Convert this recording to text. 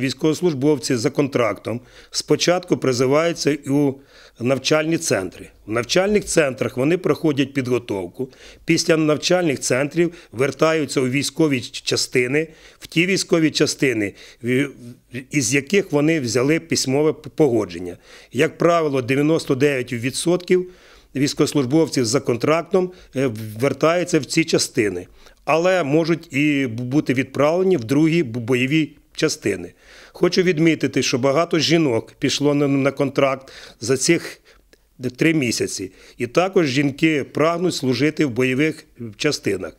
Військовослужбовці за контрактом спочатку призиваються у навчальні центри. В навчальних центрах вони проходять підготовку. Після навчальних центрів вертаються у військові частини, в ті військові частини, із яких вони взяли письмове погодження. Як правило, 99% військовослужбовців за контрактом е, вертаються в ці частини. Але можуть і бути відправлені в другі бойові частини. Хочу відмітити, що багато жінок пішло на контракт за цих е, три місяці, і також жінки прагнуть служити в бойових е, частинах.